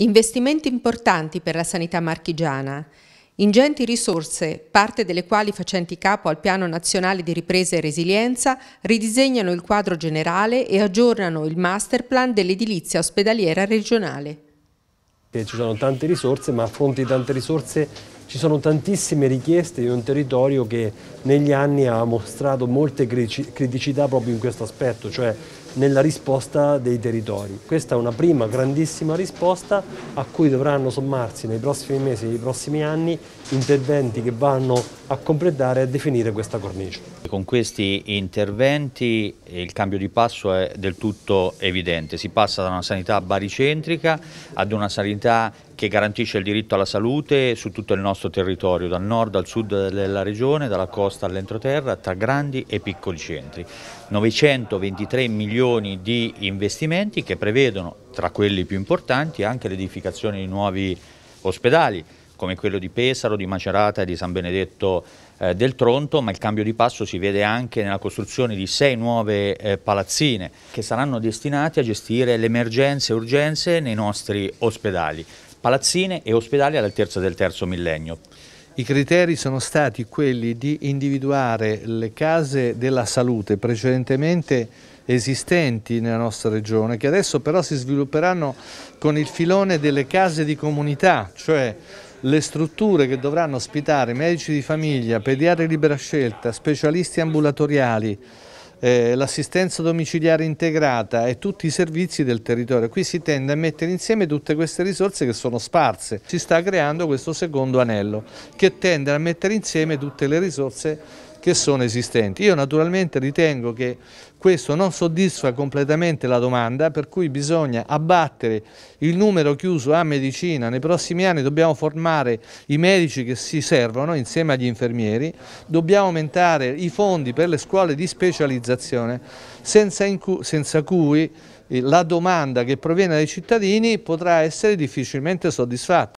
Investimenti importanti per la sanità marchigiana, ingenti risorse, parte delle quali facenti capo al Piano Nazionale di Ripresa e Resilienza, ridisegnano il quadro generale e aggiornano il master plan dell'edilizia ospedaliera regionale. Ci sono tante risorse, ma a fronte di tante risorse ci sono tantissime richieste di un territorio che negli anni ha mostrato molte criticità proprio in questo aspetto, cioè nella risposta dei territori. Questa è una prima grandissima risposta a cui dovranno sommarsi nei prossimi mesi, nei prossimi anni, interventi che vanno a completare e a definire questa cornice. Con questi interventi eh, il cambio di passo è del tutto evidente, si passa da una sanità baricentrica ad una sanità che garantisce il diritto alla salute su tutto il nostro territorio, dal nord al sud della regione, dalla costa all'entroterra, tra grandi e piccoli centri. 923 milioni di investimenti che prevedono, tra quelli più importanti, anche l'edificazione di nuovi ospedali, come quello di Pesaro, di Macerata e di San Benedetto eh, del Tronto, ma il cambio di passo si vede anche nella costruzione di sei nuove eh, palazzine che saranno destinate a gestire le emergenze e urgenze nei nostri ospedali, palazzine e ospedali all'altezza del terzo millennio. I criteri sono stati quelli di individuare le case della salute precedentemente esistenti nella nostra regione, che adesso però si svilupperanno con il filone delle case di comunità, cioè le strutture che dovranno ospitare medici di famiglia, pediatri libera scelta, specialisti ambulatoriali, eh, l'assistenza domiciliare integrata e tutti i servizi del territorio. Qui si tende a mettere insieme tutte queste risorse che sono sparse. Si sta creando questo secondo anello che tende a mettere insieme tutte le risorse che sono esistenti. Io naturalmente ritengo che questo non soddisfa completamente la domanda, per cui bisogna abbattere il numero chiuso a medicina. Nei prossimi anni dobbiamo formare i medici che si servono insieme agli infermieri, dobbiamo aumentare i fondi per le scuole di specializzazione, senza, senza cui eh, la domanda che proviene dai cittadini potrà essere difficilmente soddisfatta.